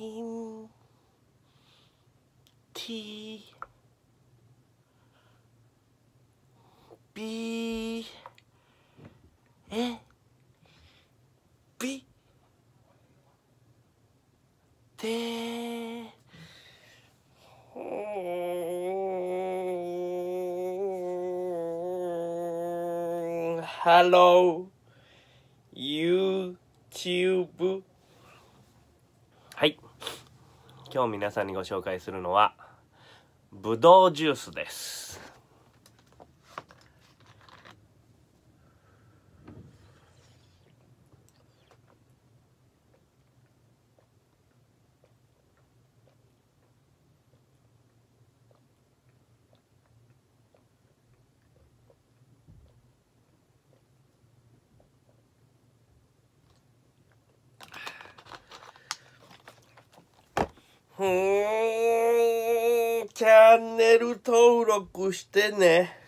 金 T B え B でハロー YouTube はい今日皆さんにご紹介するのはぶどうジュースですうーん、チャンネル登録してね。